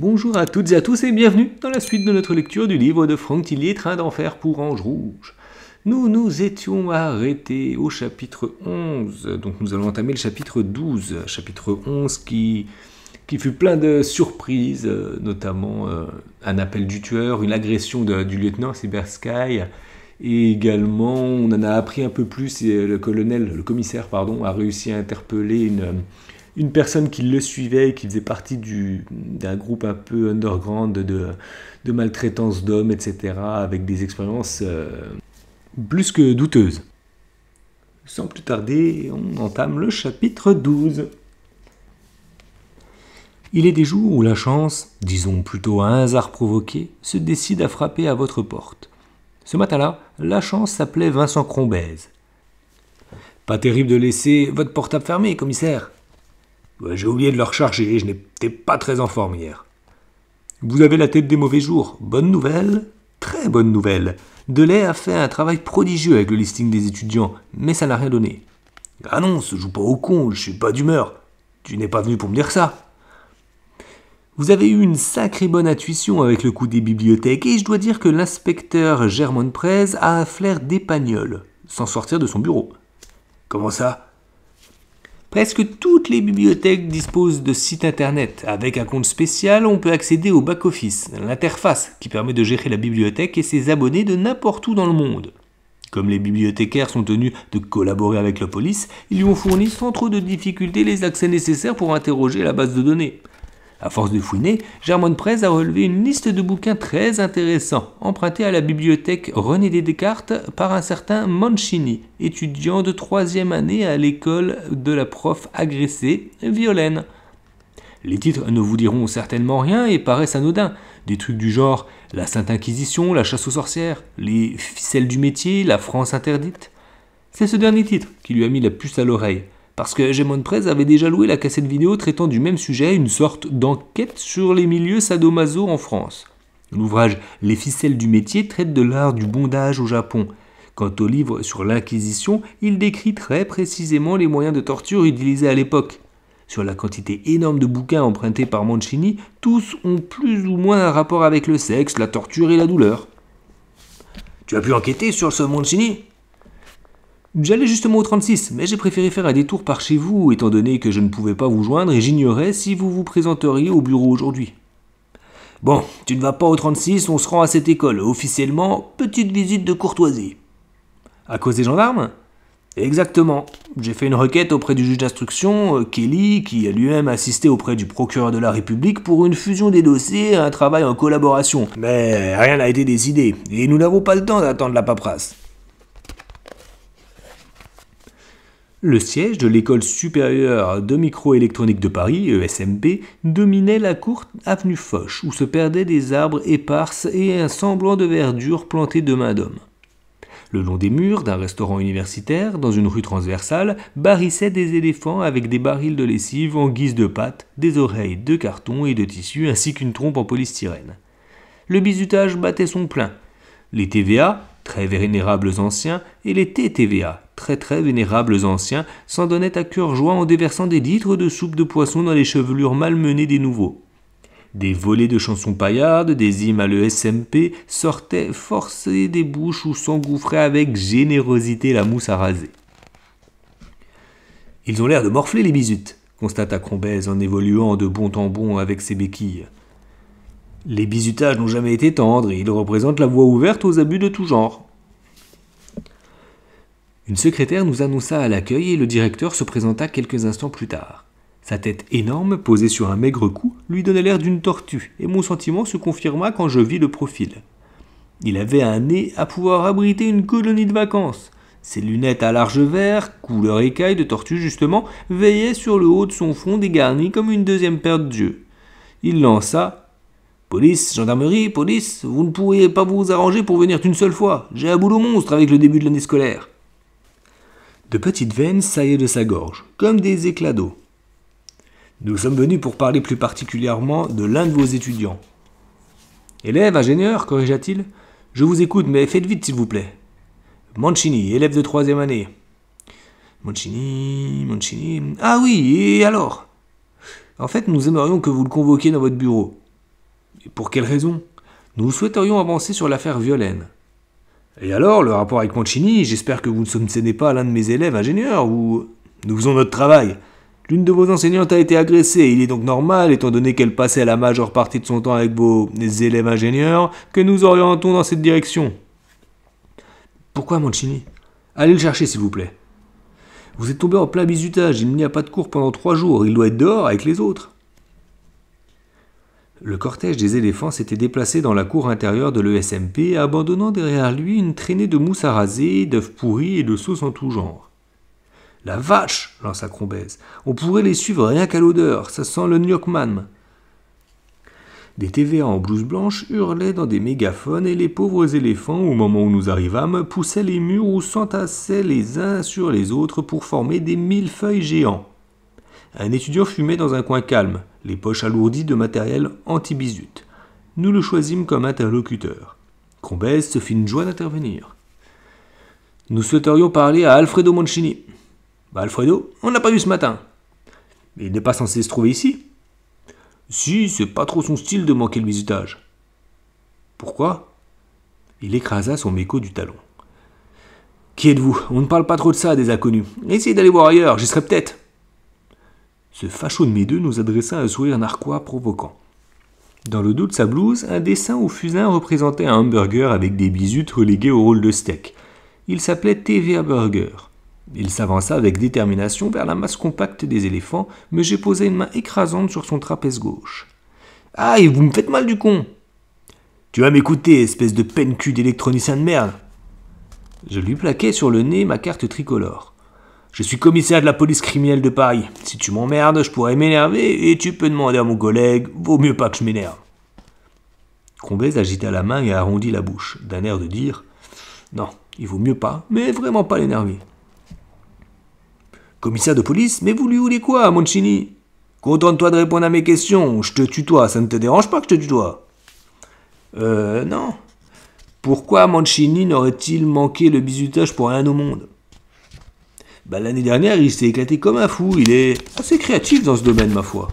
Bonjour à toutes et à tous et bienvenue dans la suite de notre lecture du livre de Franck Tillier, Train d'enfer pour Ange Rouge. Nous nous étions arrêtés au chapitre 11, donc nous allons entamer le chapitre 12, chapitre 11 qui, qui fut plein de surprises, euh, notamment euh, un appel du tueur, une agression du lieutenant Cybersky, et également on en a appris un peu plus et le colonel, le commissaire pardon, a réussi à interpeller une une personne qui le suivait et qui faisait partie d'un groupe un peu underground de, maltraitance d'hommes, etc., avec des expériences euh, plus que douteuses. Sans plus tarder, on entame le chapitre 12. Il est des jours où la chance, disons plutôt un hasard provoqué, se décide à frapper à votre porte. Ce matin-là, la chance s'appelait Vincent Crombez. Pas terrible de laisser votre portable fermé, commissaire, j'ai oublié de le recharger, je n'étais pas très en forme hier. Vous avez la tête des mauvais jours. Bonne nouvelle Très bonne nouvelle. Delay a fait un travail prodigieux avec le listing des étudiants, mais ça n'a rien donné. Ah non, se joue pas au con, je suis pas d'humeur. Tu n'es pas venu pour me dire ça. Vous avez eu une sacrée bonne intuition avec le coup des bibliothèques, et je dois dire que l'inspecteur Germaine Prez a un flair d'épagnol, sans sortir de son bureau. Comment ça Presque toutes les bibliothèques disposent de sites internet. Avec un compte spécial, on peut accéder au back-office, l'interface qui permet de gérer la bibliothèque et ses abonnés de n'importe où dans le monde. Comme les bibliothécaires sont tenus de collaborer avec la police, ils lui ont fourni sans trop de difficultés les accès nécessaires pour interroger la base de données. À force de fouiner, Germaine Prez a relevé une liste de bouquins très intéressants, empruntés à la bibliothèque René Descartes par un certain Mancini, étudiant de troisième année à l'école de la prof agressée, Violaine. Les titres ne vous diront certainement rien et paraissent anodins. Des trucs du genre La Sainte Inquisition, La chasse aux sorcières, Les ficelles du métier, La France interdite. C'est ce dernier titre qui lui a mis la puce à l'oreille parce que Hegemon Press avait déjà loué la cassette vidéo traitant du même sujet, une sorte d'enquête sur les milieux sadomaso en France. L'ouvrage Les ficelles du métier traite de l'art du bondage au Japon. Quant au livre sur l'Inquisition, il décrit très précisément les moyens de torture utilisés à l'époque. Sur la quantité énorme de bouquins empruntés par Mancini, tous ont plus ou moins un rapport avec le sexe, la torture et la douleur. Tu as pu enquêter sur ce Mancini J'allais justement au 36, mais j'ai préféré faire un détour par chez vous, étant donné que je ne pouvais pas vous joindre et j'ignorais si vous vous présenteriez au bureau aujourd'hui. Bon, tu ne vas pas au 36, on se rend à cette école. Officiellement, petite visite de courtoisie. À cause des gendarmes Exactement. J'ai fait une requête auprès du juge d'instruction, euh, Kelly, qui a lui-même assisté auprès du procureur de la République pour une fusion des dossiers un travail en collaboration. Mais rien n'a été décidé, et nous n'avons pas le temps d'attendre la paperasse. Le siège de l'École supérieure de microélectronique de Paris, ESMP, dominait la courte avenue Foch, où se perdaient des arbres éparses et un semblant de verdure plantée de mains d'homme. Le long des murs d'un restaurant universitaire, dans une rue transversale, barrissaient des éléphants avec des barils de lessive en guise de pattes, des oreilles de carton et de tissu ainsi qu'une trompe en polystyrène. Le bizutage battait son plein. Les TVA, très vénérables anciens, et les TTVA, très très vénérables anciens, s'en donnaient à cœur joie en déversant des litres de soupe de poisson dans les chevelures malmenées des nouveaux. Des volées de chansons paillardes, des hymnes à l'ESMP sortaient forcés des bouches où s'engouffraient avec générosité la mousse à raser. Ils ont l'air de morfler les bisutes, constata Crombez en évoluant de bon en bon avec ses béquilles. Les bizutages n'ont jamais été tendres et ils représentent la voie ouverte aux abus de tout genre. Une secrétaire nous annonça à l'accueil et le directeur se présenta quelques instants plus tard. Sa tête énorme, posée sur un maigre cou, lui donnait l'air d'une tortue, et mon sentiment se confirma quand je vis le profil. Il avait un nez à pouvoir abriter une colonie de vacances. Ses lunettes à large vert, couleur écaille de tortue justement, veillaient sur le haut de son front dégarni comme une deuxième paire de d'yeux. Il lança Police, gendarmerie, police, vous ne pourriez pas vous arranger pour venir une seule fois. J'ai un boulot monstre avec le début de l'année scolaire. De petites veines saillaient de sa gorge, comme des éclats d'eau. Nous sommes venus pour parler plus particulièrement de l'un de vos étudiants. Élève, ingénieur, corrigea-t-il, je vous écoute, mais faites vite, s'il vous plaît. Mancini, élève de troisième année. Mancini, Mancini. Ah oui, et alors En fait, nous aimerions que vous le convoquiez dans votre bureau pour quelle raison Nous souhaiterions avancer sur l'affaire Violaine. Et alors, le rapport avec Mancini, j'espère que vous ne sonnez pas l'un de mes élèves ingénieurs ou. Nous faisons notre travail. L'une de vos enseignantes a été agressée, il est donc normal, étant donné qu'elle passait la majeure partie de son temps avec vos élèves ingénieurs, que nous orientons dans cette direction. Pourquoi Mancini Allez le chercher, s'il vous plaît. Vous êtes tombé en plein bisutage. il n'y a pas de cours pendant trois jours, il doit être dehors avec les autres. Le cortège des éléphants s'était déplacé dans la cour intérieure de l'ESMP, abandonnant derrière lui une traînée de mousse à raser, d'œufs pourris et de sauces en tout genre. La vache lança Crombez. On pourrait les suivre rien qu'à l'odeur, ça sent le Nyokman. Des TVA en blouse blanche hurlaient dans des mégaphones et les pauvres éléphants, au moment où nous arrivâmes, poussaient les murs ou s'entassaient les uns sur les autres pour former des mille feuilles géants. Un étudiant fumait dans un coin calme les poches alourdies de matériel anti bizute Nous le choisîmes comme interlocuteur. Combès se fit une joie d'intervenir. Nous souhaiterions parler à Alfredo Mancini. Bah, Alfredo, on n'a pas vu ce matin. il n'est pas censé se trouver ici. Si, c'est pas trop son style de manquer le bisutage. Pourquoi Il écrasa son méco du talon. Qui êtes-vous On ne parle pas trop de ça à des inconnus. Essayez d'aller voir ailleurs, j'y serai peut-être. Ce facho de mes deux nous adressa un sourire narquois provoquant. Dans le dos de sa blouse, un dessin au fusain représentait un hamburger avec des bisutes relégués au rôle de steak. Il s'appelait TVA Burger. Il s'avança avec détermination vers la masse compacte des éléphants, mais j'ai posé une main écrasante sur son trapèze gauche. Aïe, vous me faites mal du con Tu vas m'écouter, espèce de peine-cul d'électronicien de merde Je lui plaquai sur le nez ma carte tricolore. Je suis commissaire de la police criminelle de Paris. Si tu m'emmerdes, je pourrais m'énerver et tu peux demander à mon collègue, vaut mieux pas que je m'énerve. Crombès agita la main et arrondit la bouche, d'un air de dire Non, il vaut mieux pas, mais vraiment pas l'énerver. Commissaire de police, mais vous lui voulez quoi, Moncini Contente-toi de répondre à mes questions, je te tutoie, ça ne te dérange pas que je te tutoie Euh, non. Pourquoi Mancini n'aurait-il manqué le bizutage pour rien au monde bah, l'année dernière, il s'est éclaté comme un fou. Il est assez créatif dans ce domaine, ma foi.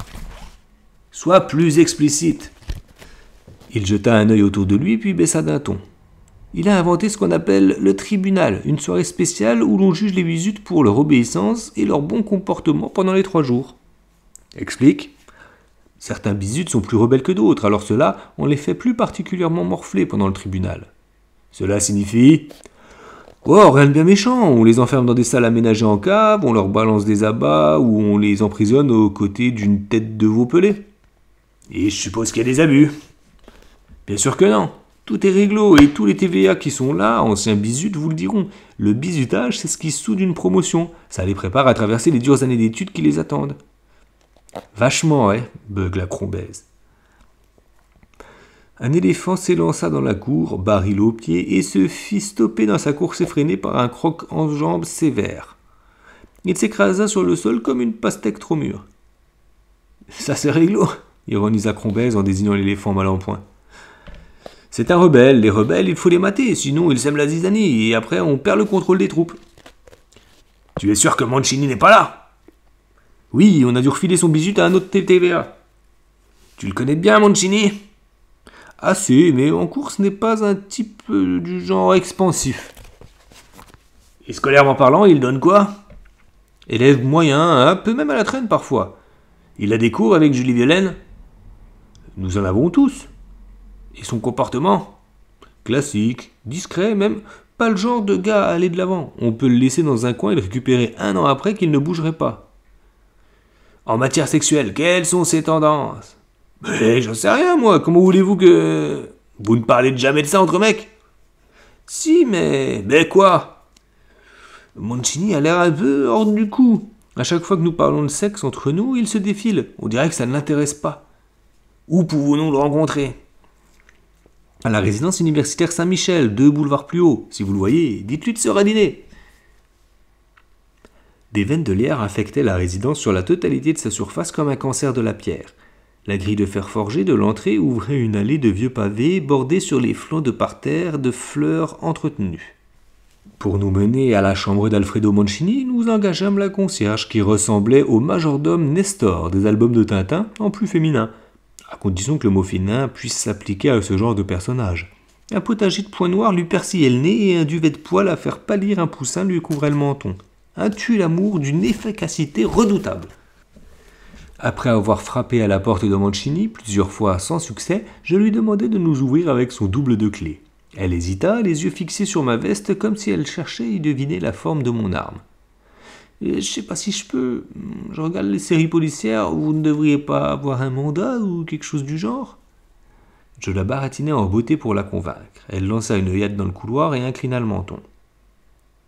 Sois plus explicite. Il jeta un œil autour de lui, puis baissa d'un ton. Il a inventé ce qu'on appelle le tribunal, une soirée spéciale où l'on juge les bizuts pour leur obéissance et leur bon comportement pendant les trois jours. Explique. Certains bisutes sont plus rebelles que d'autres, alors cela, on les fait plus particulièrement morfler pendant le tribunal. Cela signifie Oh, rien de bien méchant, on les enferme dans des salles aménagées en cave, on leur balance des abats ou on les emprisonne aux côtés d'une tête de veau pelée. Et je suppose qu'il y a des abus. Bien sûr que non. Tout est réglo et tous les TVA qui sont là, anciens bisutes, vous le diront. Le bisutage, c'est ce qui soude une promotion. Ça les prépare à traverser les dures années d'études qui les attendent. Vachement, ouais, bug la crombaise. Un éléphant s'élança dans la cour, baril aux pieds, et se fit stopper dans sa course effrénée par un croc en jambes sévère. Il s'écrasa sur le sol comme une pastèque trop mûre. Ça c'est réglo, ironisa Crombez en désignant l'éléphant mal en point. C'est un rebelle, les rebelles il faut les mater, sinon ils sèment la zizanie, et après on perd le contrôle des troupes. Tu es sûr que Mancini n'est pas là Oui, on a dû refiler son bisut à un autre TTVA. »« Tu le connais bien, Mancini assez, mais en course n'est pas un type euh, du genre expansif. Et scolairement parlant, il donne quoi Élève moyen, un peu même à la traîne parfois. Il a des cours avec Julie Violaine Nous en avons tous. Et son comportement Classique, discret, même pas le genre de gars à aller de l'avant. On peut le laisser dans un coin et le récupérer un an après qu'il ne bougerait pas. En matière sexuelle, quelles sont ses tendances mais j'en sais rien, moi. Comment voulez-vous que. Vous ne parlez jamais de ça entre mecs Si, mais. Mais quoi Mancini a l'air un peu hors du coup. À chaque fois que nous parlons de sexe entre nous, il se défile. On dirait que ça ne l'intéresse pas. Où pouvons-nous le rencontrer À la résidence universitaire Saint-Michel, deux boulevards plus haut. Si vous le voyez, dites-lui de se radiner. Des veines de lierre affectaient la résidence sur la totalité de sa surface comme un cancer de la pierre. La grille de fer forgé de l'entrée ouvrait une allée de vieux pavés bordée sur les flancs de parterre de fleurs entretenues. Pour nous mener à la chambre d'Alfredo Mancini, nous engageâmes la concierge qui ressemblait au majordome Nestor des albums de Tintin en plus féminin, à condition que le mot féminin puisse s'appliquer à ce genre de personnage. Un potager de points noir lui persillait le nez et un duvet de poil à faire pâlir un poussin lui couvrait le menton. Un tue amour d'une efficacité redoutable. Après avoir frappé à la porte de Mancini plusieurs fois sans succès, je lui demandai de nous ouvrir avec son double de clé. Elle hésita, les yeux fixés sur ma veste comme si elle cherchait à deviner la forme de mon arme. Je sais pas si je peux. Hmm, je regarde les séries policières. Vous ne devriez pas avoir un mandat ou quelque chose du genre Je la baratinai en beauté pour la convaincre. Elle lança une œillade dans le couloir et inclina le menton.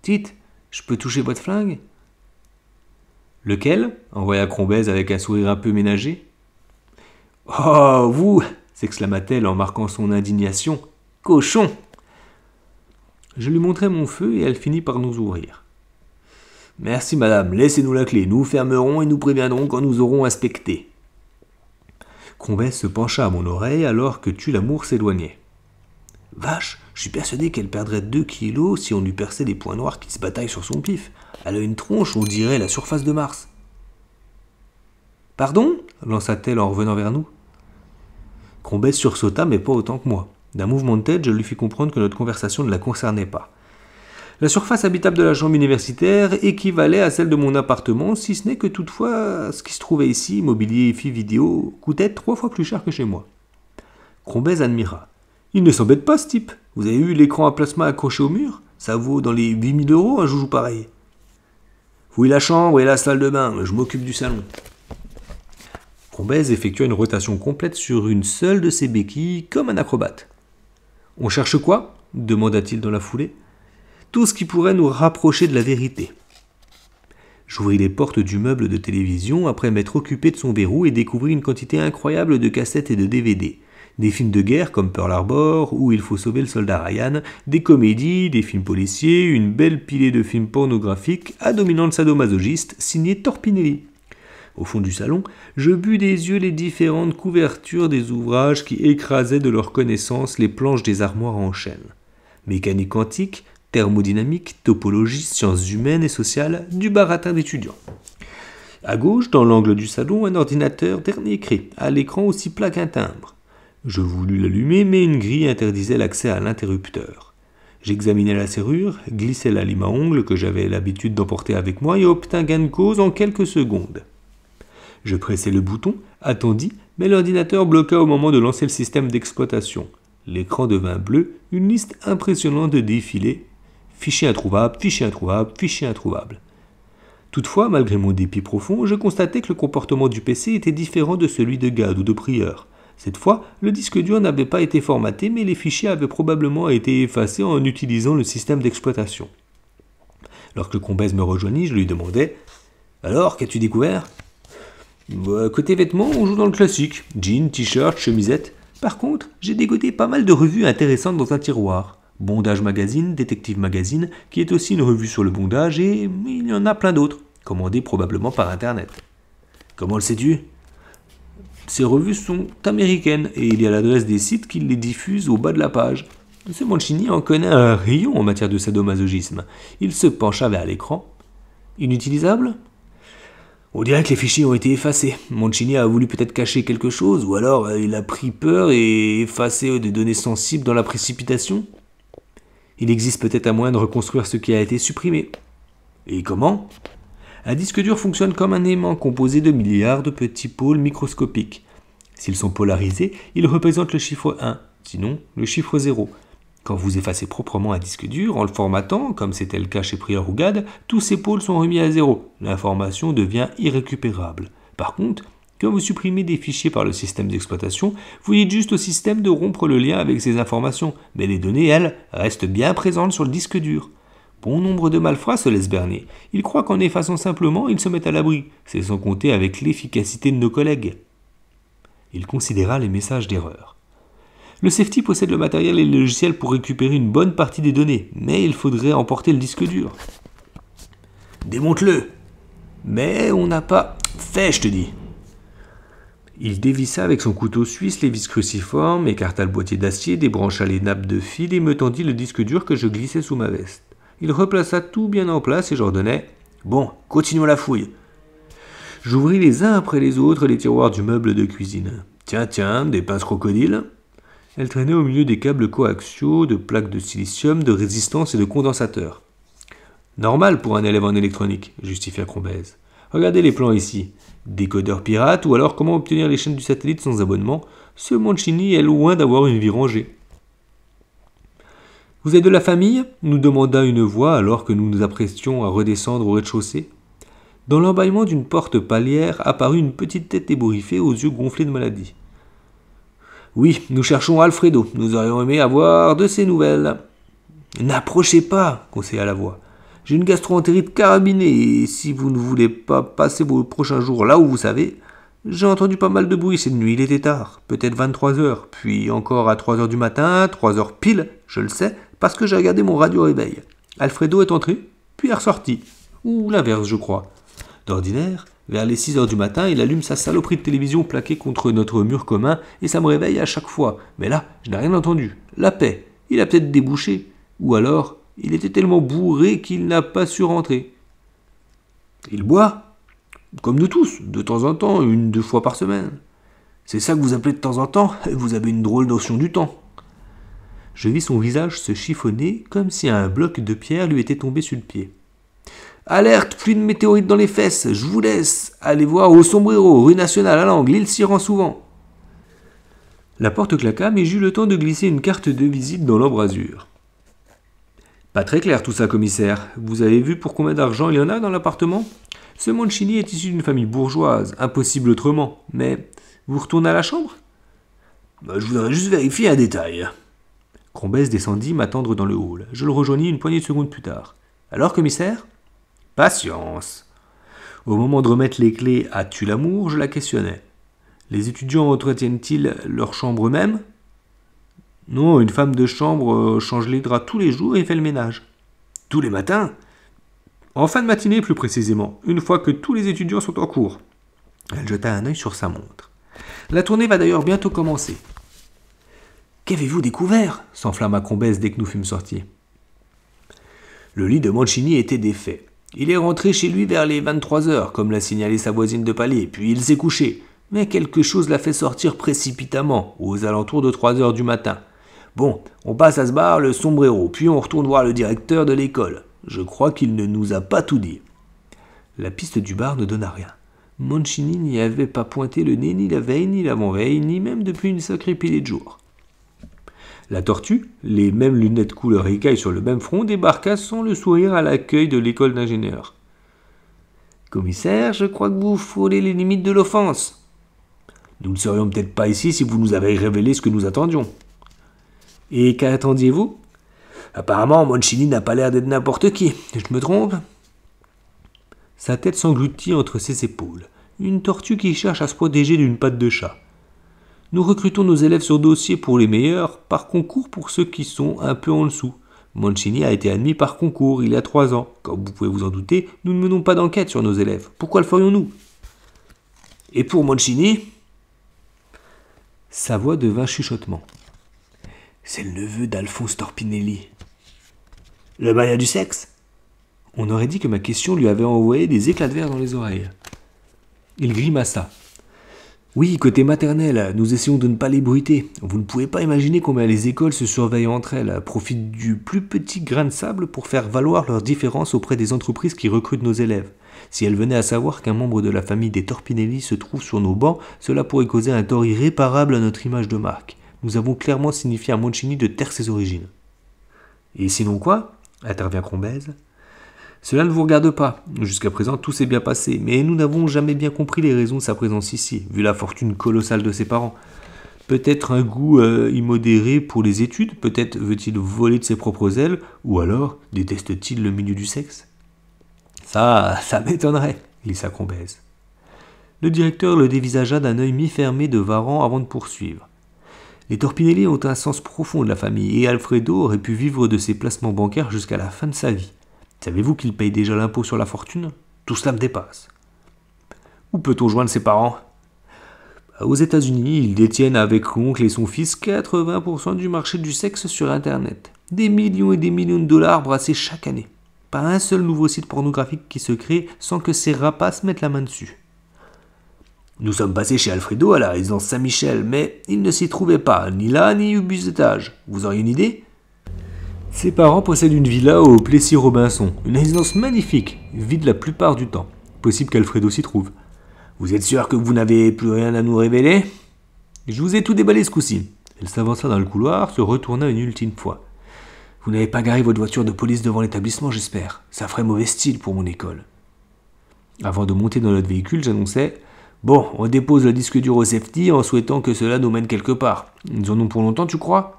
Tite, je peux toucher votre flingue Lequel envoya Crombez avec un sourire un peu ménagé. Oh, vous s'exclama-t-elle en marquant son indignation. Cochon Je lui montrai mon feu et elle finit par nous ouvrir. Merci, madame, laissez-nous la clé, nous fermerons et nous préviendrons quand nous aurons inspecté. Crombez se pencha à mon oreille alors que tu l'amour s'éloignait. Vache, je suis persuadé qu'elle perdrait deux kilos si on lui perçait des points noirs qui se bataillent sur son pif. Elle a une tronche, on dirait la surface de Mars. Pardon lança-t-elle en revenant vers nous. Crombez sursauta, mais pas autant que moi. D'un mouvement de tête, je lui fis comprendre que notre conversation ne la concernait pas. La surface habitable de la chambre universitaire équivalait à celle de mon appartement, si ce n'est que toutefois, ce qui se trouvait ici, mobilier, filles, vidéo, coûtait trois fois plus cher que chez moi. Crombez admira. Il ne s'embête pas, ce type. Vous avez vu l'écran à plasma accroché au mur Ça vaut dans les 8000 euros un joujou pareil. Où la chambre Où la salle de bain Je m'occupe du salon. Combèze effectua une rotation complète sur une seule de ses béquilles, comme un acrobate. On cherche quoi demanda-t-il dans la foulée. Tout ce qui pourrait nous rapprocher de la vérité. J'ouvris les portes du meuble de télévision après m'être occupé de son verrou et découvris une quantité incroyable de cassettes et de DVD. Des films de guerre comme Pearl Harbor où Il faut sauver le soldat Ryan, des comédies, des films policiers, une belle pilée de films pornographiques à dominante sadomasochiste signée Torpinelli. Au fond du salon, je bus des yeux les différentes couvertures des ouvrages qui écrasaient de leur connaissance les planches des armoires en chêne. Mécanique quantique, thermodynamique, topologie, sciences humaines et sociales, du baratin d'étudiants. À gauche, dans l'angle du salon, un ordinateur dernier cri, à l'écran aussi plat qu'un timbre. Je voulus l'allumer, mais une grille interdisait l'accès à l'interrupteur. J'examinai la serrure, glissai la lime à ongles que j'avais l'habitude d'emporter avec moi et obtins gain de cause en quelques secondes. Je pressai le bouton, attendis, mais l'ordinateur bloqua au moment de lancer le système d'exploitation. L'écran devint bleu, une liste impressionnante de défilés. Fichier introuvable, fichier introuvable, fichier introuvable. Toutefois, malgré mon dépit profond, je constatais que le comportement du PC était différent de celui de Gad ou de Prieur. Cette fois, le disque dur n'avait pas été formaté, mais les fichiers avaient probablement été effacés en utilisant le système d'exploitation. Lorsque Combèze me rejoignit, je lui demandais Alors, qu'as-tu découvert bah, Côté vêtements, on joue dans le classique jeans, t-shirt, chemisette. Par contre, j'ai dégoté pas mal de revues intéressantes dans un tiroir. Bondage Magazine, Detective Magazine, qui est aussi une revue sur le bondage, et il y en a plein d'autres, commandées probablement par Internet. Comment le sais-tu ces revues sont américaines et il y a l'adresse des sites qui les diffusent au bas de la page. M. Mancini en connaît un rayon en matière de sadomasochisme. Il se pencha vers l'écran. Inutilisable On dirait que les fichiers ont été effacés. Mancini a voulu peut-être cacher quelque chose, ou alors euh, il a pris peur et effacé des données sensibles dans la précipitation. Il existe peut-être un moyen de reconstruire ce qui a été supprimé. Et comment un disque dur fonctionne comme un aimant composé de milliards de petits pôles microscopiques. S'ils sont polarisés, ils représentent le chiffre 1, sinon le chiffre 0. Quand vous effacez proprement un disque dur, en le formatant, comme c'était le cas chez Prior ou GAD, tous ces pôles sont remis à zéro. L'information devient irrécupérable. Par contre, quand vous supprimez des fichiers par le système d'exploitation, vous dites juste au système de rompre le lien avec ces informations, mais les données, elles, restent bien présentes sur le disque dur. Bon nombre de malfrats se laissent berner. Ils croient qu'en effaçant simplement, ils se mettent à l'abri. C'est sans compter avec l'efficacité de nos collègues. Il considéra les messages d'erreur. Le safety possède le matériel et le logiciel pour récupérer une bonne partie des données, mais il faudrait emporter le disque dur. Démonte-le Mais on n'a pas fait, je te dis Il dévissa avec son couteau suisse les vis cruciformes, écarta le boîtier d'acier, débrancha les nappes de fil et me tendit le disque dur que je glissais sous ma veste il replaça tout bien en place et j'ordonnais « Bon, continuons la fouille. J'ouvris les uns après les autres les tiroirs du meuble de cuisine. Tiens, tiens, des pinces crocodiles. Elle traînait au milieu des câbles coaxiaux, de plaques de silicium, de résistance et de condensateurs. Normal pour un élève en électronique, justifia Crombez. « Regardez les plans ici. Décodeur pirate ou alors comment obtenir les chaînes du satellite sans abonnement. Ce Mancini est loin d'avoir une vie rangée. Vous êtes de la famille nous demanda une voix alors que nous nous apprêtions à redescendre au rez-de-chaussée. Dans l'emballement d'une porte palière apparut une petite tête ébouriffée aux yeux gonflés de maladie. Oui, nous cherchons Alfredo. Nous aurions aimé avoir de ses nouvelles. N'approchez pas, conseilla la voix. J'ai une gastro-entérite carabinée et si vous ne voulez pas passer vos prochains jours là où vous savez, j'ai entendu pas mal de bruit cette nuit, il était tard, peut-être 23 heures, puis encore à 3 heures du matin, 3 heures pile, je le sais, parce que j'ai regardé mon radio réveil. Alfredo est entré, puis est ressorti. Ou l'inverse, je crois. D'ordinaire, vers les 6 heures du matin, il allume sa saloperie de télévision plaquée contre notre mur commun et ça me réveille à chaque fois. Mais là, je n'ai rien entendu. La paix. Il a peut-être débouché. Ou alors, il était tellement bourré qu'il n'a pas su rentrer. Il boit Comme nous tous, de temps en temps, une, deux fois par semaine. C'est ça que vous appelez de temps en temps Vous avez une drôle notion du temps. Je vis son visage se chiffonner comme si un bloc de pierre lui était tombé sur le pied. Alerte, Plus de météorites dans les fesses, je vous laisse. Allez voir au sombrero, rue nationale à l'angle, il s'y rend souvent. La porte claqua, mais j'eus le temps de glisser une carte de visite dans l'embrasure. Pas très clair tout ça, commissaire. Vous avez vu pour combien d'argent il y en a dans l'appartement Ce Mancini est issu d'une famille bourgeoise, impossible autrement. Mais vous retournez à la chambre bah, Je voudrais juste vérifier un détail descendit m'attendre dans le hall. Je le rejoignis une poignée de secondes plus tard. Alors, commissaire Patience Au moment de remettre les clés à Tu l'amour, je la questionnais. Les étudiants entretiennent-ils leur chambre »« Non, une femme de chambre euh, change les draps tous les jours et fait le ménage. Tous les matins En fin de matinée, plus précisément, une fois que tous les étudiants sont en cours. Elle jeta un œil sur sa montre. La tournée va d'ailleurs bientôt commencer. Qu'avez-vous découvert s'enflamma Combès dès que nous fûmes sortis. Le lit de Mancini était défait. Il est rentré chez lui vers les 23 heures, comme l'a signalé sa voisine de palais, puis il s'est couché. Mais quelque chose l'a fait sortir précipitamment, aux alentours de 3 heures du matin. Bon, on passe à ce bar le sombrero, puis on retourne voir le directeur de l'école. Je crois qu'il ne nous a pas tout dit. La piste du bar ne donna rien. Mancini n'y avait pas pointé le nez ni la veille, ni l'avant-veille, ni même depuis une sacrée pilée de jours. La tortue, les mêmes lunettes couleur écaille sur le même front, débarqua sans le sourire à l'accueil de l'école d'ingénieurs. Commissaire, je crois que vous foulez les limites de l'offense. Nous ne serions peut-être pas ici si vous nous avez révélé ce que nous attendions. Et qu'attendiez-vous Apparemment, Monchini n'a pas l'air d'être n'importe qui. Je me trompe Sa tête s'engloutit entre ses épaules. Une tortue qui cherche à se protéger d'une patte de chat. Nous recrutons nos élèves sur dossier pour les meilleurs, par concours pour ceux qui sont un peu en dessous. Mancini a été admis par concours il y a trois ans. Comme vous pouvez vous en douter, nous ne menons pas d'enquête sur nos élèves. Pourquoi le ferions-nous Et pour Mancini Sa voix devint chuchotement. C'est le neveu d'Alphonse Torpinelli. Le mania du sexe On aurait dit que ma question lui avait envoyé des éclats de verre dans les oreilles. Il grimaça. Oui, côté maternel, nous essayons de ne pas les bruiter. Vous ne pouvez pas imaginer combien les écoles se surveillent entre elles, profitent du plus petit grain de sable pour faire valoir leurs différences auprès des entreprises qui recrutent nos élèves. Si elles venaient à savoir qu'un membre de la famille des Torpinelli se trouve sur nos bancs, cela pourrait causer un tort irréparable à notre image de marque. Nous avons clairement signifié à Moncini de taire ses origines. Et sinon quoi intervient Crombèze. Cela ne vous regarde pas. Jusqu'à présent, tout s'est bien passé, mais nous n'avons jamais bien compris les raisons de sa présence ici, vu la fortune colossale de ses parents. Peut-être un goût euh, immodéré pour les études, peut-être veut-il voler de ses propres ailes, ou alors déteste-t-il le milieu du sexe Ça, ça m'étonnerait, Il sacrombaise. Le directeur le dévisagea d'un œil mi-fermé de Varan avant de poursuivre. Les Torpinelli ont un sens profond de la famille, et Alfredo aurait pu vivre de ses placements bancaires jusqu'à la fin de sa vie. Savez-vous qu'il paye déjà l'impôt sur la fortune Tout cela me dépasse. Où peut-on joindre ses parents bah, Aux États-Unis, ils détiennent avec l'oncle et son fils 80% du marché du sexe sur Internet. Des millions et des millions de dollars brassés chaque année. Pas un seul nouveau site pornographique qui se crée sans que ces rapaces mettent la main dessus. Nous sommes passés chez Alfredo à la résidence Saint-Michel, mais il ne s'y trouvait pas, ni là, ni au bus d'étage. Vous auriez une idée ses parents possèdent une villa au Plessis-Robinson, une résidence magnifique, vide la plupart du temps. Possible qu'Alfredo s'y trouve. Vous êtes sûr que vous n'avez plus rien à nous révéler Je vous ai tout déballé ce coup-ci. Elle s'avança dans le couloir, se retourna une ultime fois. Vous n'avez pas garé votre voiture de police devant l'établissement, j'espère. Ça ferait mauvais style pour mon école. Avant de monter dans notre véhicule, j'annonçais Bon, on dépose le disque dur au safety en souhaitant que cela nous mène quelque part. Nous en avons pour longtemps, tu crois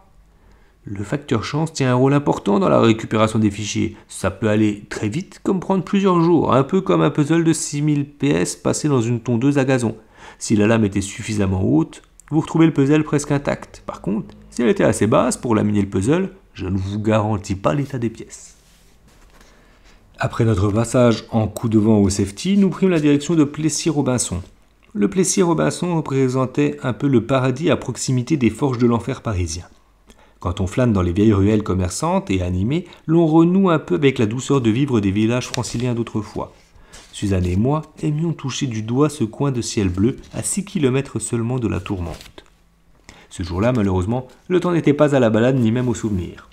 le facteur chance tient un rôle important dans la récupération des fichiers. Ça peut aller très vite comme prendre plusieurs jours, un peu comme un puzzle de 6000 PS passé dans une tondeuse à gazon. Si la lame était suffisamment haute, vous retrouvez le puzzle presque intact. Par contre, si elle était assez basse pour laminer le puzzle, je ne vous garantis pas l'état des pièces. Après notre passage en coup de vent au safety, nous prîmes la direction de Plessis-Robinson. Le Plessis-Robinson représentait un peu le paradis à proximité des forges de l'enfer parisien. Quand on flâne dans les vieilles ruelles commerçantes et animées, l'on renoue un peu avec la douceur de vivre des villages franciliens d'autrefois. Suzanne et moi aimions toucher du doigt ce coin de ciel bleu à 6 km seulement de la tourmente. Ce jour-là, malheureusement, le temps n'était pas à la balade ni même au souvenir.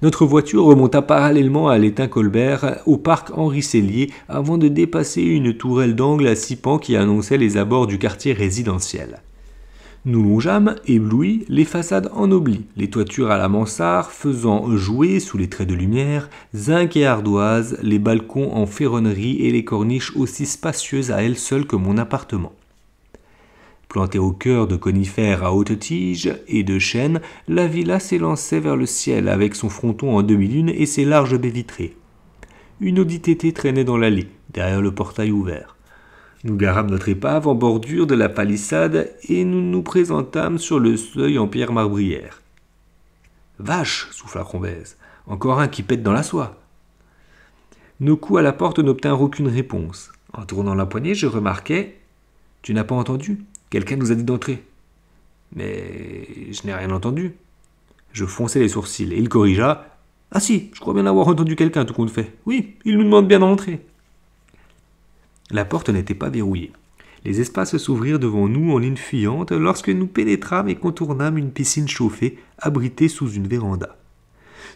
Notre voiture remonta parallèlement à l'étain Colbert au parc Henri Cellier avant de dépasser une tourelle d'angle à six pans qui annonçait les abords du quartier résidentiel. Nous longeâmes, éblouis, les façades ennoblies, les toitures à la mansarde faisant jouer, sous les traits de lumière, zinc et ardoise, les balcons en ferronnerie et les corniches aussi spacieuses à elles seules que mon appartement. Plantée au cœur de conifères à haute tige et de chênes, la villa s'élançait vers le ciel avec son fronton en demi-lune et ses larges baies vitrées. Une audité traînait dans l'allée, derrière le portail ouvert. Nous garâmes notre épave en bordure de la palissade et nous nous présentâmes sur le seuil en pierre marbrière. Vache souffla Crombez, encore un qui pète dans la soie. Nos coups à la porte n'obtinrent aucune réponse. En tournant la poignée, je remarquai Tu n'as pas entendu Quelqu'un nous a dit d'entrer. Mais je n'ai rien entendu. Je fronçai les sourcils et il corrigea Ah si, je crois bien avoir entendu quelqu'un tout compte fait. Oui, il nous demande bien d'entrer. La porte n'était pas verrouillée. Les espaces s'ouvrirent devant nous en ligne fuyante lorsque nous pénétrâmes et contournâmes une piscine chauffée, abritée sous une véranda.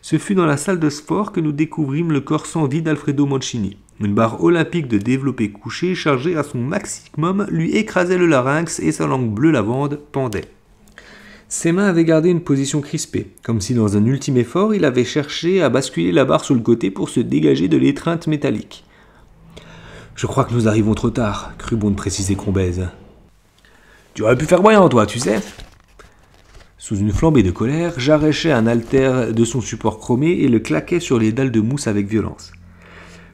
Ce fut dans la salle de sport que nous découvrîmes le corps sans vie d'Alfredo Mancini. Une barre olympique de développé couché, chargée à son maximum, lui écrasait le larynx et sa langue bleue lavande pendait. Ses mains avaient gardé une position crispée, comme si dans un ultime effort il avait cherché à basculer la barre sur le côté pour se dégager de l'étreinte métallique. Je crois que nous arrivons trop tard, crut bon de préciser Tu aurais pu faire moyen, toi, tu sais. Sous une flambée de colère, j'arrachais un halter de son support chromé et le claquai sur les dalles de mousse avec violence.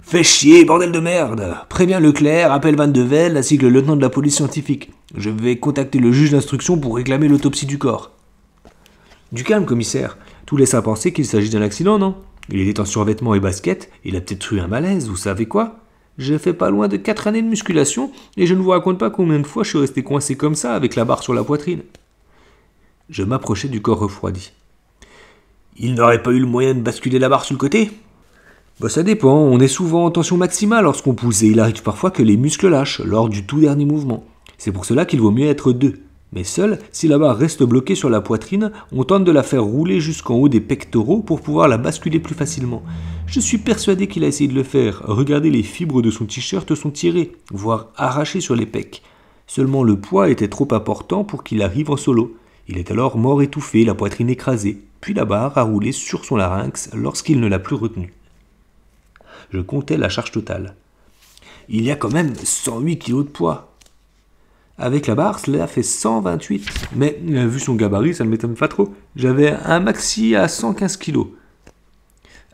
Fais chier, bordel de merde Préviens Leclerc, appelle Van Devel, ainsi que le lieutenant de la police scientifique. Je vais contacter le juge d'instruction pour réclamer l'autopsie du corps. Du calme, commissaire. Tout laisse à penser qu'il s'agit d'un accident, non Il était en survêtement et basket, il a peut-être eu un malaise, vous savez quoi « Je fais pas loin de 4 années de musculation et je ne vous raconte pas combien de fois je suis resté coincé comme ça avec la barre sur la poitrine. Je m'approchais du corps refroidi. Il n'aurait pas eu le moyen de basculer la barre sur le côté bah, ça dépend, on est souvent en tension maximale lorsqu'on pousse et il arrive parfois que les muscles lâchent lors du tout dernier mouvement. C'est pour cela qu'il vaut mieux être deux. Mais seul, si la barre reste bloquée sur la poitrine, on tente de la faire rouler jusqu'en haut des pectoraux pour pouvoir la basculer plus facilement. Je suis persuadé qu'il a essayé de le faire. Regardez, les fibres de son t-shirt sont tirées, voire arrachées sur les pecs. Seulement le poids était trop important pour qu'il arrive en solo. Il est alors mort étouffé, la poitrine écrasée, puis la barre a roulé sur son larynx lorsqu'il ne l'a plus retenu. Je comptais la charge totale. Il y a quand même 108 kg de poids. Avec la barre, cela fait 128. Mais euh, vu son gabarit, ça ne m'étonne pas trop. J'avais un maxi à 115 kg.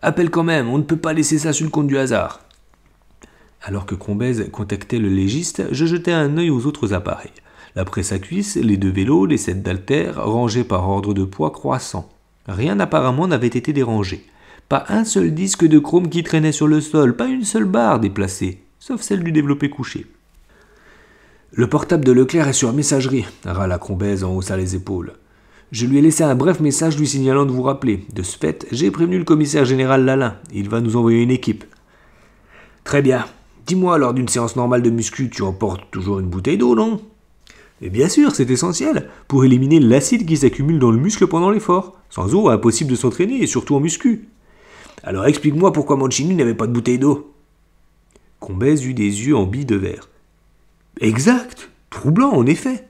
Appelle quand même, on ne peut pas laisser ça sur le compte du hasard. Alors que Combez contactait le légiste, je jetais un œil aux autres appareils. La presse à cuisse, les deux vélos, les sept d'altère, rangés par ordre de poids croissant. Rien apparemment n'avait été dérangé. Pas un seul disque de chrome qui traînait sur le sol, pas une seule barre déplacée, sauf celle du développé couché. Le portable de Leclerc est sur messagerie, râla Combèze en haussant les épaules. Je lui ai laissé un bref message lui signalant de vous rappeler. De ce fait, j'ai prévenu le commissaire général Lalin. Il va nous envoyer une équipe. Très bien. Dis-moi, lors d'une séance normale de muscu, tu emportes toujours une bouteille d'eau, non Et eh bien sûr, c'est essentiel, pour éliminer l'acide qui s'accumule dans le muscle pendant l'effort. Sans eau, impossible de s'entraîner, et surtout en muscu. Alors explique-moi pourquoi Mancini n'avait pas de bouteille d'eau. Combez eut des yeux en billes de verre. Exact, troublant en effet.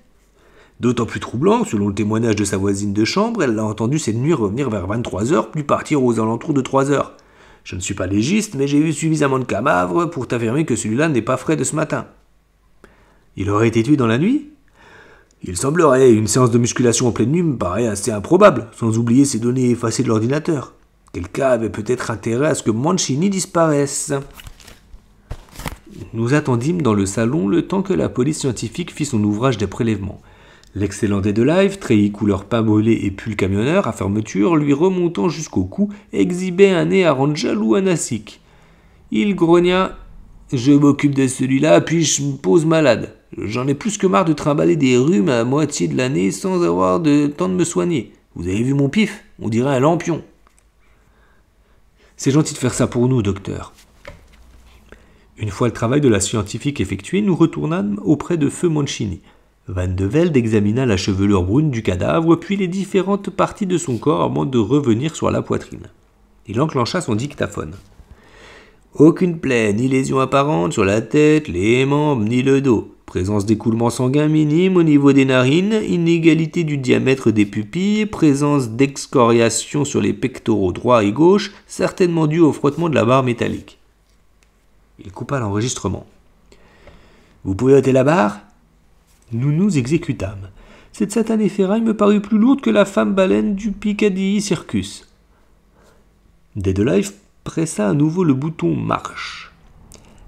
D'autant plus troublant, selon le témoignage de sa voisine de chambre, elle l'a entendu cette nuit revenir vers 23h, puis partir aux alentours de 3h. Je ne suis pas légiste, mais j'ai eu suffisamment de camavres pour t'affirmer que celui-là n'est pas frais de ce matin. Il aurait été tué dans la nuit Il semblerait, une séance de musculation en pleine nuit me paraît assez improbable, sans oublier ces données effacées de l'ordinateur. Quelqu'un avait peut-être intérêt à ce que Mancini disparaisse. Nous attendîmes dans le salon le temps que la police scientifique fit son ouvrage des prélèvements. L'excellent des de live, treillis couleur pas mollet et pull camionneur à fermeture, lui remontant jusqu'au cou, exhibait un nez à rendre jaloux à Il grogna Je m'occupe de celui-là, puis je me pose malade. J'en ai plus que marre de trimballer des rhumes à moitié de l'année sans avoir de temps de me soigner. Vous avez vu mon pif On dirait un lampion. C'est gentil de faire ça pour nous, docteur. Une fois le travail de la scientifique effectué, nous retournâmes auprès de Feu Mancini. Van de Velde examina la chevelure brune du cadavre, puis les différentes parties de son corps avant de revenir sur la poitrine. Il enclencha son dictaphone. Aucune plaie ni lésion apparente sur la tête, les membres ni le dos. Présence d'écoulement sanguin minime au niveau des narines, inégalité du diamètre des pupilles, présence d'excoriation sur les pectoraux droit et gauche, certainement dû au frottement de la barre métallique. Il coupa l'enregistrement. Vous pouvez ôter la barre Nous nous exécutâmes. Cette satanée ferraille me parut plus lourde que la femme baleine du Piccadilly Circus. Deadlife pressa à nouveau le bouton marche.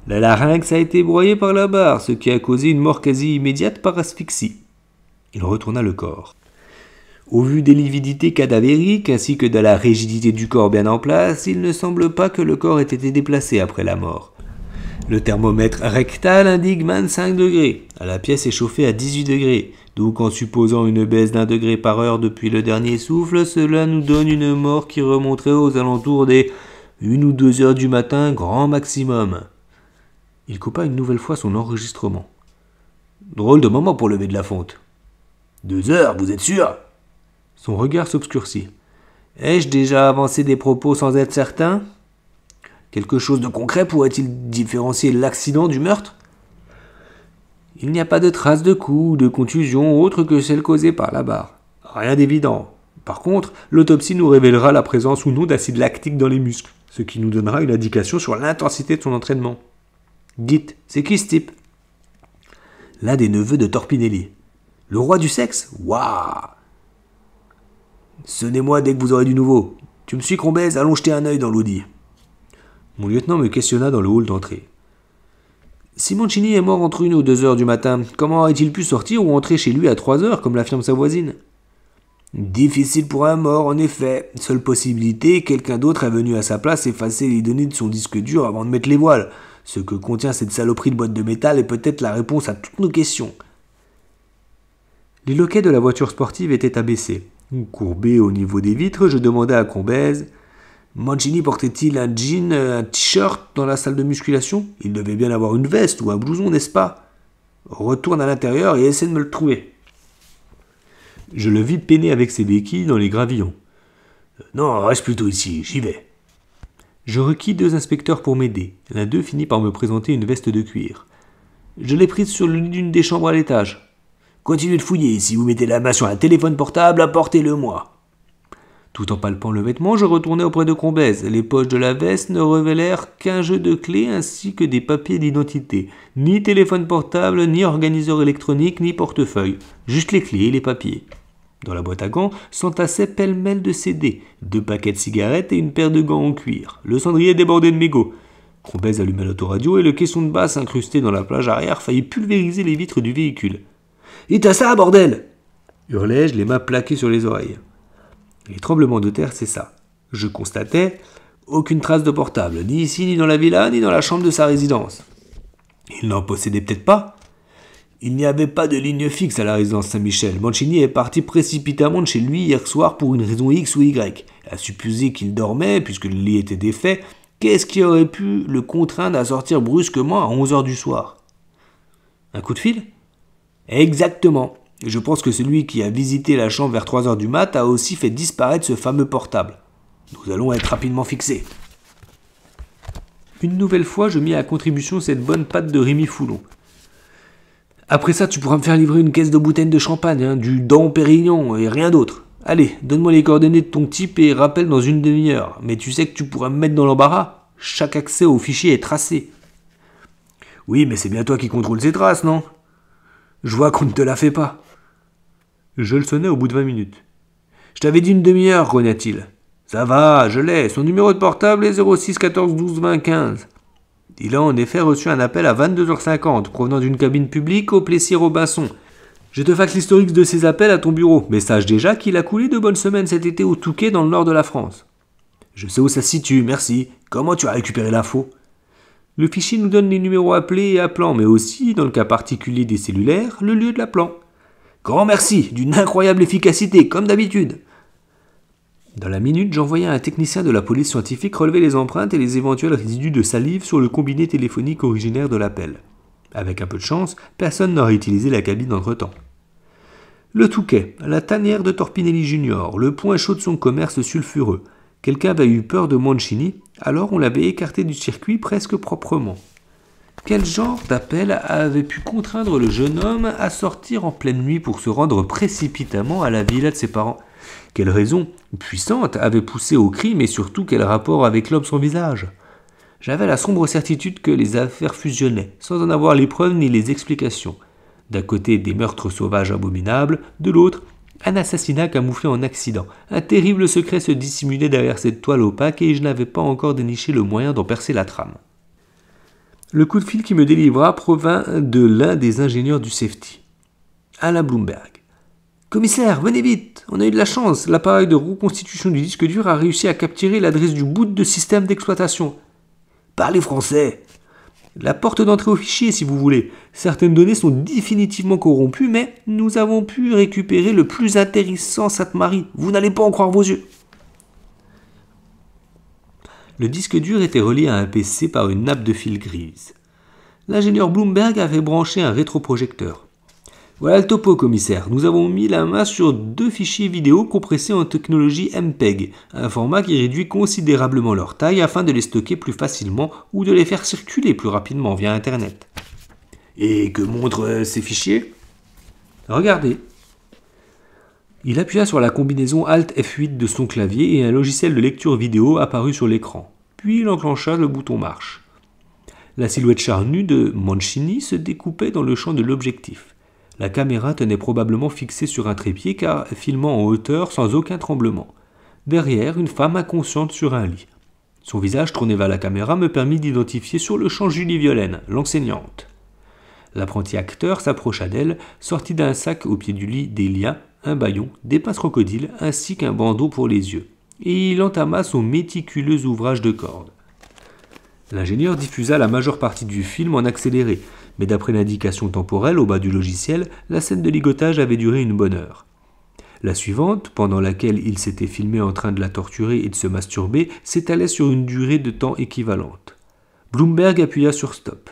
La larynx a été broyée par la barre, ce qui a causé une mort quasi immédiate par asphyxie. Il retourna le corps. Au vu des lividités cadavériques ainsi que de la rigidité du corps bien en place, il ne semble pas que le corps ait été déplacé après la mort. Le thermomètre rectal indique 25 degrés. Ah, la pièce est chauffée à 18 degrés. Donc en supposant une baisse d'un degré par heure depuis le dernier souffle, cela nous donne une mort qui remonterait aux alentours des 1 ou 2 heures du matin grand maximum. Il coupa une nouvelle fois son enregistrement. Drôle de moment pour lever de la fonte. Deux heures, vous êtes sûr Son regard s'obscurcit. Ai-je déjà avancé des propos sans être certain Quelque chose de concret pourrait-il différencier l'accident du meurtre Il n'y a pas de traces de coups de contusions autres que celles causées par la barre. Rien d'évident. Par contre, l'autopsie nous révélera la présence ou non d'acide lactique dans les muscles, ce qui nous donnera une indication sur l'intensité de son entraînement. Dites, c'est qui ce type L'un des neveux de Torpinelli. Le roi du sexe Waouh Sonnez-moi dès que vous aurez du nouveau. Tu me suis qu'on allons jeter un œil dans l'audi. Mon lieutenant me questionna dans le hall d'entrée. Simoncini est mort entre une ou deux heures du matin. Comment aurait-il pu sortir ou entrer chez lui à trois heures, comme l'affirme sa voisine Difficile pour un mort, en effet. Seule possibilité, quelqu'un d'autre est venu à sa place effacer les données de son disque dur avant de mettre les voiles. Ce que contient cette saloperie de boîte de métal est peut-être la réponse à toutes nos questions. Les loquets de la voiture sportive étaient abaissés. courbés au niveau des vitres, je demandai à Combèze Mancini portait-il un jean, euh, un t-shirt dans la salle de musculation Il devait bien avoir une veste ou un blouson, n'est-ce pas Retourne à l'intérieur et essaie de me le trouver. Je le vis peiner avec ses béquilles dans les gravillons. Euh, non, reste plutôt ici, j'y vais. Je requis deux inspecteurs pour m'aider. L'un d'eux finit par me présenter une veste de cuir. Je l'ai prise sur l'une des chambres à l'étage. Continuez de fouiller. Si vous mettez la main sur un téléphone portable, apportez-le moi. Tout en palpant le vêtement, je retournai auprès de Crombèze. Les poches de la veste ne révélèrent qu'un jeu de clés ainsi que des papiers d'identité. Ni téléphone portable, ni organiseur électronique, ni portefeuille. Juste les clés et les papiers. Dans la boîte à gants s'entassaient pêle-mêle de CD, deux paquets de cigarettes et une paire de gants en cuir. Le cendrier débordait de mégots. Crombèze alluma l'autoradio et le caisson de basse incrusté dans la plage arrière faillit pulvériser les vitres du véhicule. Et t'as ça, bordel hurlai-je, les mains plaquées sur les oreilles. Les tremblements de terre, c'est ça. Je constatais aucune trace de portable, ni ici, ni dans la villa, ni dans la chambre de sa résidence. Il n'en possédait peut-être pas. Il n'y avait pas de ligne fixe à la résidence Saint-Michel. Mancini est parti précipitamment de chez lui hier soir pour une raison X ou Y. À supposer qu'il dormait, puisque le lit était défait, qu'est-ce qui aurait pu le contraindre à sortir brusquement à 11 h du soir Un coup de fil Exactement. Et je pense que celui qui a visité la chambre vers 3 heures du mat a aussi fait disparaître ce fameux portable. Nous allons être rapidement fixés. Une nouvelle fois, je mis à contribution cette bonne patte de Rémi Foulon. Après ça, tu pourras me faire livrer une caisse de bouteilles de champagne, hein, du Dom Pérignon et rien d'autre. Allez, donne-moi les coordonnées de ton type et rappelle dans une demi-heure. Mais tu sais que tu pourras me mettre dans l'embarras. Chaque accès au fichier est tracé. Oui, mais c'est bien toi qui contrôle ces traces, non Je vois qu'on ne te la fait pas. Je le sonnais au bout de vingt minutes. Je t'avais dit une demi-heure, il Ça va, je l'ai. Son numéro de portable est 06 14 12 20 15. Il a en effet reçu un appel à 22h50 provenant d'une cabine publique au Plessis-Robinson. Je te faxe l'historique de ces appels à ton bureau, mais sache déjà qu'il a coulé de bonnes semaines cet été au Touquet dans le nord de la France. Je sais où ça se situe, merci. Comment tu as récupéré l'info Le fichier nous donne les numéros appelés et appelants, mais aussi, dans le cas particulier des cellulaires, le lieu de l'appelant. Grand merci, d'une incroyable efficacité, comme d'habitude. Dans la minute, j'envoyais un technicien de la police scientifique relever les empreintes et les éventuels résidus de salive sur le combiné téléphonique originaire de l'appel. Avec un peu de chance, personne n'aurait utilisé la cabine entre-temps. Le Touquet, la tanière de Torpinelli Junior, le point chaud de son commerce sulfureux. Quelqu'un avait eu peur de Mancini, alors on l'avait écarté du circuit presque proprement. Quel genre d'appel avait pu contraindre le jeune homme à sortir en pleine nuit pour se rendre précipitamment à la villa de ses parents Quelle raison puissante avait poussé au crime et surtout quel rapport avec l'homme son visage J'avais la sombre certitude que les affaires fusionnaient, sans en avoir les preuves ni les explications. D'un côté, des meurtres sauvages abominables, de l'autre, un assassinat camouflé en accident. Un terrible secret se dissimulait derrière cette toile opaque et je n'avais pas encore déniché le moyen d'en percer la trame. Le coup de fil qui me délivra provint de l'un des ingénieurs du safety, Alain Bloomberg. Commissaire, venez vite On a eu de la chance, l'appareil de reconstitution du disque dur a réussi à capturer l'adresse du bout de système d'exploitation. Parlez français La porte d'entrée au fichier, si vous voulez. Certaines données sont définitivement corrompues, mais nous avons pu récupérer le plus intéressant, Sainte-Marie. Vous n'allez pas en croire vos yeux. Le disque dur était relié à un PC par une nappe de fil grise. L'ingénieur Bloomberg avait branché un rétroprojecteur. Voilà le topo, commissaire. Nous avons mis la main sur deux fichiers vidéo compressés en technologie MPEG, un format qui réduit considérablement leur taille afin de les stocker plus facilement ou de les faire circuler plus rapidement via Internet. Et que montrent euh, ces fichiers Regardez. Il appuya sur la combinaison Alt F8 de son clavier et un logiciel de lecture vidéo apparut sur l'écran. Puis il enclencha le bouton marche. La silhouette charnue de Mancini se découpait dans le champ de l'objectif. La caméra tenait probablement fixée sur un trépied car filmant en hauteur sans aucun tremblement. Derrière, une femme inconsciente sur un lit. Son visage tourné vers la caméra me permit d'identifier sur le champ Julie Violaine, l'enseignante. L'apprenti acteur s'approcha d'elle, sortit d'un sac au pied du lit des liens, un baillon, des pinces crocodiles ainsi qu'un bandeau pour les yeux, et il entama son méticuleux ouvrage de cordes. L'ingénieur diffusa la majeure partie du film en accéléré, mais d'après l'indication temporelle au bas du logiciel, la scène de ligotage avait duré une bonne heure. La suivante, pendant laquelle il s'était filmé en train de la torturer et de se masturber, s'étalait sur une durée de temps équivalente. Bloomberg appuya sur stop.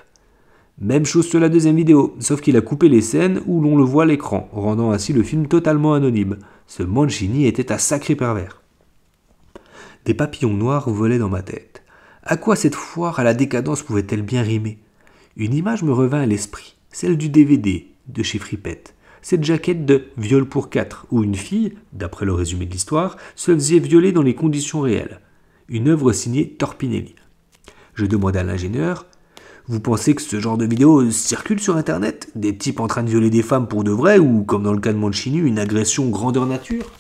Même chose sur la deuxième vidéo, sauf qu'il a coupé les scènes où l'on le voit à l'écran, rendant ainsi le film totalement anonyme. Ce Mancini était un sacré pervers. Des papillons noirs volaient dans ma tête. À quoi cette foire à la décadence pouvait-elle bien rimer Une image me revint à l'esprit, celle du DVD de chez Frippette. Cette jaquette de Viol pour quatre, où une fille, d'après le résumé de l'histoire, se faisait violer dans les conditions réelles. Une œuvre signée Torpinelli. Je demandai à l'ingénieur vous pensez que ce genre de vidéos circule sur internet Des types en train de violer des femmes pour de vrai ou, comme dans le cas de Mancini, une agression grandeur nature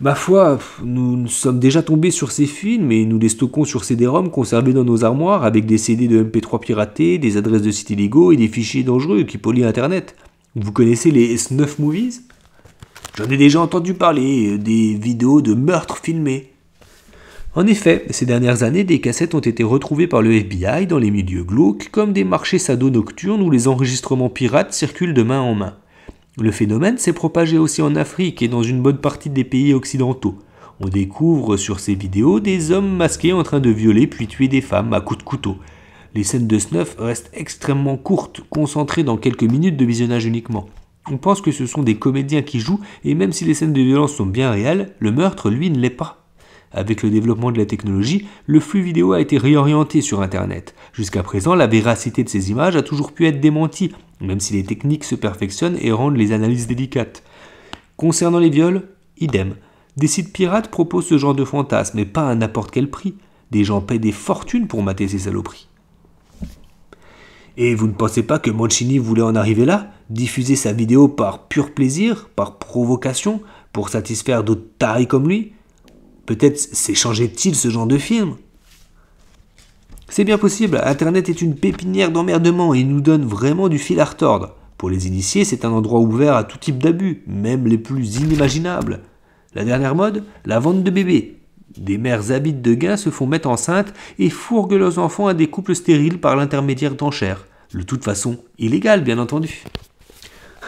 Ma foi, nous, sommes déjà tombés sur ces films et nous les stockons sur CD-ROM conservés dans nos armoires avec des CD de MP3 piratés, des adresses de sites illégaux et des fichiers dangereux qui polient Internet. Vous connaissez les S9 movies J'en ai déjà entendu parler, euh, des vidéos de meurtres filmés. En effet, ces dernières années, des cassettes ont été retrouvées par le FBI dans les milieux glauques comme des marchés sado nocturnes où les enregistrements pirates circulent de main en main. Le phénomène s'est propagé aussi en Afrique et dans une bonne partie des pays occidentaux. On découvre sur ces vidéos des hommes masqués en train de violer puis tuer des femmes à coups de couteau. Les scènes de snuff restent extrêmement courtes, concentrées dans quelques minutes de visionnage uniquement. On pense que ce sont des comédiens qui jouent, et même si les scènes de violence sont bien réelles, le meurtre, lui, ne l'est pas. Avec le développement de la technologie, le flux vidéo a été réorienté sur Internet. Jusqu'à présent, la véracité de ces images a toujours pu être démentie, même si les techniques se perfectionnent et rendent les analyses délicates. Concernant les viols, idem. Des sites pirates proposent ce genre de fantasmes, mais pas à n'importe quel prix. Des gens paient des fortunes pour mater ces saloperies. Et vous ne pensez pas que Mancini voulait en arriver là Diffuser sa vidéo par pur plaisir, par provocation, pour satisfaire d'autres taris comme lui Peut-être s'échangeait-il ce genre de film C'est bien possible, Internet est une pépinière d'emmerdement et nous donne vraiment du fil à retordre. Pour les initiés, c'est un endroit ouvert à tout type d'abus, même les plus inimaginables. La dernière mode, la vente de bébés. Des mères habites de gains se font mettre enceintes et fourguent leurs enfants à des couples stériles par l'intermédiaire d'enchères. De toute façon illégale, bien entendu.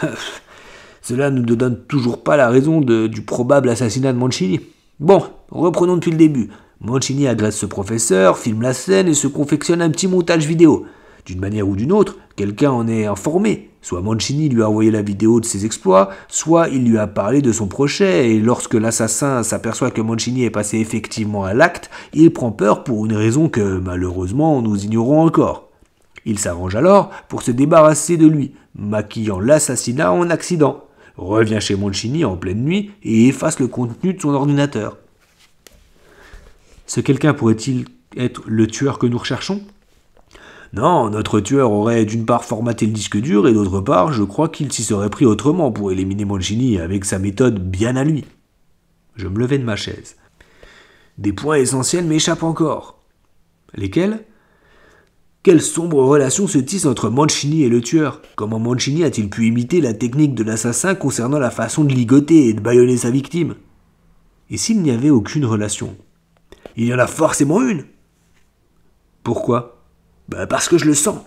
Cela ne nous donne toujours pas la raison du probable assassinat de Mancini. Bon, reprenons depuis le début. Mancini agresse ce professeur, filme la scène et se confectionne un petit montage vidéo. D'une manière ou d'une autre, quelqu'un en est informé. Soit Mancini lui a envoyé la vidéo de ses exploits, soit il lui a parlé de son projet, et lorsque l'assassin s'aperçoit que Mancini est passé effectivement à l'acte, il prend peur pour une raison que malheureusement nous ignorons encore. Il s'arrange alors pour se débarrasser de lui, maquillant l'assassinat en accident revient chez Moncini en pleine nuit et efface le contenu de son ordinateur. Ce quelqu'un pourrait-il être le tueur que nous recherchons Non, notre tueur aurait d'une part formaté le disque dur et d'autre part, je crois qu'il s'y serait pris autrement pour éliminer Moncini avec sa méthode bien à lui. Je me levais de ma chaise. Des points essentiels m'échappent encore. Lesquels quelle sombre relation se tisse entre Mancini et le tueur Comment Mancini a-t-il pu imiter la technique de l'assassin concernant la façon de ligoter et de bâillonner sa victime Et s'il n'y avait aucune relation Il y en a forcément une Pourquoi Ben Parce que je le sens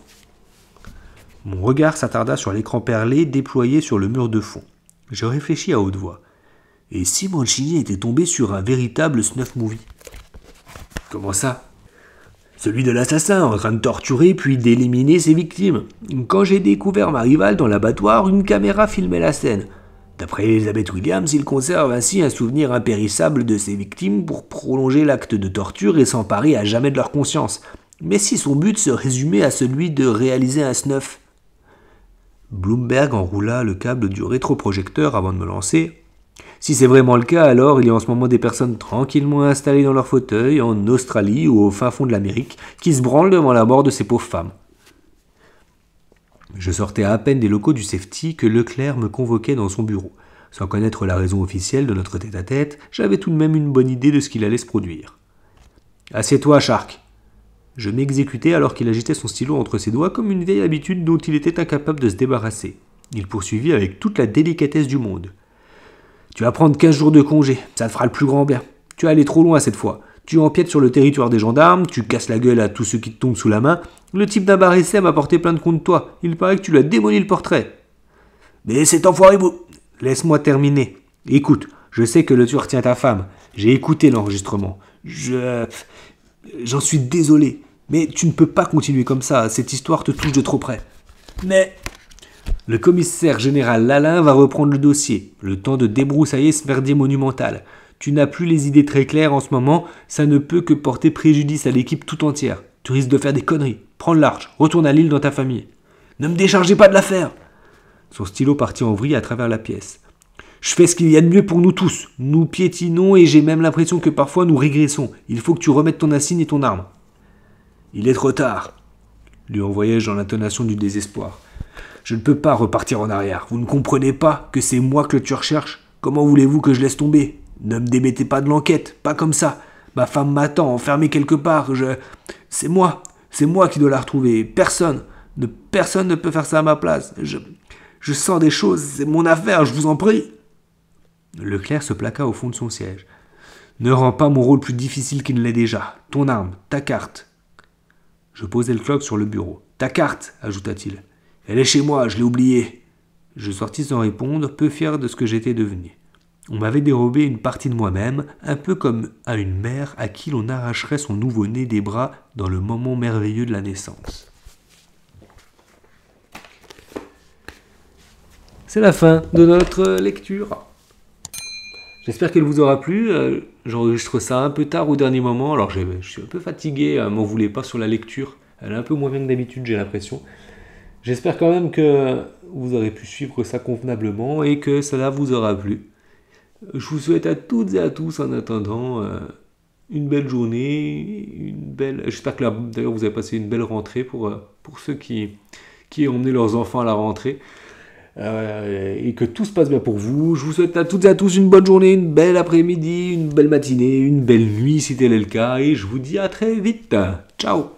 Mon regard s'attarda sur l'écran perlé déployé sur le mur de fond. Je réfléchis à haute voix. Et si Mancini était tombé sur un véritable snuff movie Comment ça celui de l'assassin en train de torturer puis d'éliminer ses victimes. Quand j'ai découvert ma rivale dans l'abattoir, une caméra filmait la scène. D'après Elizabeth Williams, il conserve ainsi un souvenir impérissable de ses victimes pour prolonger l'acte de torture et s'emparer à jamais de leur conscience. Mais si son but se résumait à celui de réaliser un snuff Bloomberg enroula le câble du rétroprojecteur avant de me lancer. Si c'est vraiment le cas, alors il y a en ce moment des personnes tranquillement installées dans leur fauteuil en Australie ou au fin fond de l'Amérique qui se branlent devant la mort de ces pauvres femmes. Je sortais à, peine des locaux du safety que Leclerc me convoquait dans son bureau. Sans connaître la raison officielle de notre tête-à-tête, j'avais tout de même une bonne idée de ce qu'il allait se produire. Assieds-toi, Shark Je m'exécutais alors qu'il agitait son stylo entre ses doigts comme une vieille habitude dont il était incapable de se débarrasser. Il poursuivit avec toute la délicatesse du monde. Tu vas prendre 15 jours de congé, ça te fera le plus grand bien. Tu as allé trop loin cette fois. Tu empiètes sur le territoire des gendarmes, tu casses la gueule à tous ceux qui te tombent sous la main. Le type d'un bar SM a porté plainte contre toi. Il paraît que tu lui as démoli le portrait. Mais cet enfoiré vous... Laisse-moi terminer. Écoute, je sais que le tueur tient ta femme. J'ai écouté l'enregistrement. Je... J'en suis désolé. Mais tu ne peux pas continuer comme ça. Cette histoire te touche de trop près. Mais... Le commissaire général Lalin va reprendre le dossier, le temps de débroussailler ce verdier monumental. Tu n'as plus les idées très claires en ce moment, ça ne peut que porter préjudice à l'équipe tout entière. Tu risques de faire des conneries. Prends l'arche. retourne à l'île dans ta famille. Ne me déchargez pas de l'affaire Son stylo partit en vrille à travers la pièce. Je fais ce qu'il y a de mieux pour nous tous. Nous piétinons et j'ai même l'impression que parfois nous régressons. Il faut que tu remettes ton assigne et ton arme. Il est trop tard, lui envoyais je dans l'intonation du désespoir. Je ne peux pas repartir en arrière. Vous ne comprenez pas que c'est moi que tu recherches Comment voulez-vous que je laisse tomber Ne me démettez pas de l'enquête, pas comme ça. Ma femme m'attend, enfermée quelque part. Je. C'est moi, c'est moi qui dois la retrouver. Personne, ne... personne ne peut faire ça à ma place. Je. Je sens des choses, c'est mon affaire, je vous en prie. Leclerc se plaqua au fond de son siège. Ne rends pas mon rôle plus difficile qu'il ne l'est déjà. Ton arme, ta carte. Je posai le cloque sur le bureau. Ta carte, ajouta-t-il. Elle est chez moi, je l'ai oubliée. Je sortis sans répondre, peu fier de ce que j'étais devenu. On m'avait dérobé une partie de moi-même, un peu comme à une mère à qui l'on arracherait son nouveau-né des bras dans le moment merveilleux de la naissance. C'est la fin de notre lecture. J'espère qu'elle vous aura plu. Euh, j'enregistre ça un peu tard au dernier moment, alors je suis un peu fatigué, hein, m'en voulez pas sur la lecture. Elle est un peu moins bien que d'habitude, j'ai l'impression. J'espère quand même que vous aurez pu suivre ça convenablement et que cela vous aura plu. Je vous souhaite à toutes et à tous en attendant euh, une belle journée, une belle. J'espère que d'ailleurs vous avez passé une belle rentrée pour, euh, pour ceux qui, qui ont emmené leurs enfants à la rentrée. Euh, et que tout se passe bien pour vous. Je vous souhaite à toutes et à tous une bonne journée, une belle après-midi, une belle matinée, une belle nuit si tel est le cas. Et je vous dis à très vite. Ciao